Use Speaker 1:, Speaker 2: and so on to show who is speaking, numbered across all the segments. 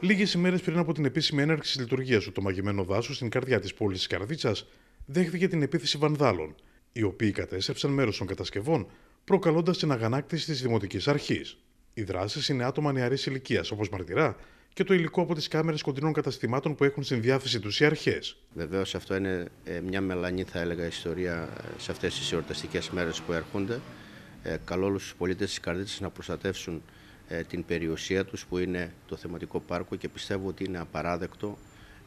Speaker 1: Λίγες ημέρες πριν από την επίσημη έναρξη της λειτουργίας του, το μαγειμένο δάσος στην καρδιά της πόλης της Καρδίτσας δέχθηκε την επίθεση βανδάλων, οι οποίοι κατέστρεψαν μέρος των κατασκευών, προκαλώντας την αγανάκτηση της Δημοτικής Αρχής. Οι δράσεις είναι άτομα νεαρής ηλικίας, όπως μαρτυρά και το υλικό από τις κάμερες κοντινών καταστημάτων που έχουν στην διάθεση τους οι
Speaker 2: αρχές. Βεβαίως, αυτό είναι ε, μια μελανή, θα έλεγα, ιστορία ε, σε αυτές τις εορταστικές μέρες που έρχονται. Ε, καλό όλους τους πολίτες της Καρδίτσας να προστατεύσουν ε, την περιουσία τους που είναι το θεματικό πάρκο και πιστεύω ότι είναι απαράδεκτο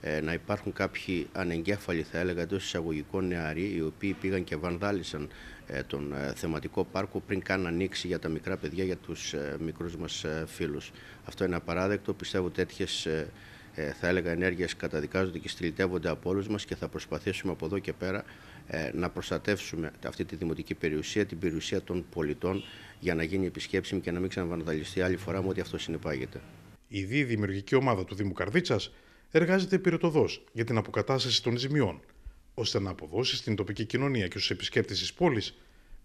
Speaker 2: ε, να υπάρχουν κάποιοι ανεγκέφαλοι, θα έλεγα, εντός εισαγωγικών νεαροί, οι οποίοι πήγαν και βανδάλισαν ε, τον θεματικό πάρκο πριν καν ανοίξει για τα μικρά παιδιά, για τους μικρούς μας φίλους. Αυτό είναι απαράδεκτο. Πιστεύω τέτοιες θα έλεγα ενέργειες καταδικάζονται και στυλιτεύονται από όλους μας και θα προσπαθήσουμε από εδώ και πέρα να προστατεύσουμε αυτή τη δημοτική περιουσία, την περιουσία των πολιτών για να γίνει επισκέψιμη και να μην ξαναβαναταλιστεί άλλη φορά με ό,τι αυτό συνεπάγεται.
Speaker 1: Η δι δημιουργική ομάδα του Δήμου Καρδίτσας εργάζεται πυρετοδός για την αποκατάσταση των ζημιών, ώστε να αποδώσει στην τοπική κοινωνία και στους επισκέπτες της πόλης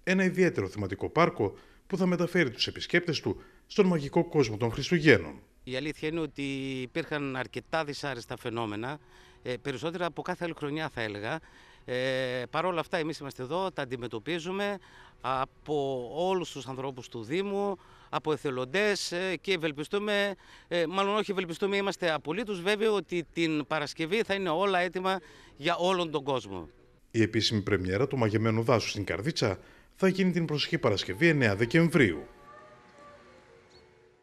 Speaker 1: ένα ιδιαίτερο θεματικό πάρκο που θα μεταφέρει τους επισκέπτες του στον μαγικό κόσμο των Χριστουγέννων.
Speaker 3: Η αλήθεια είναι ότι υπήρχαν αρκετά δυσάρεστα φαινόμενα, ε, περισσότερα από κάθε άλλη χρονιά θα έλεγα, ε, Παρ' όλα αυτά εμείς είμαστε εδώ, τα αντιμετωπίζουμε από όλους τους ανθρώπους του Δήμου, από εθελοντές ε, και ευελπιστούμε, ε, μάλλον όχι ευελπιστούμε, είμαστε απολύτως βέβαιοι ότι την Παρασκευή θα είναι όλα έτοιμα για όλον τον κόσμο.
Speaker 1: Η επίσημη πρεμιέρα του μαγεμένου δάσου στην Καρδίτσα θα γίνει την προσεχή Παρασκευή 9 Δεκεμβρίου.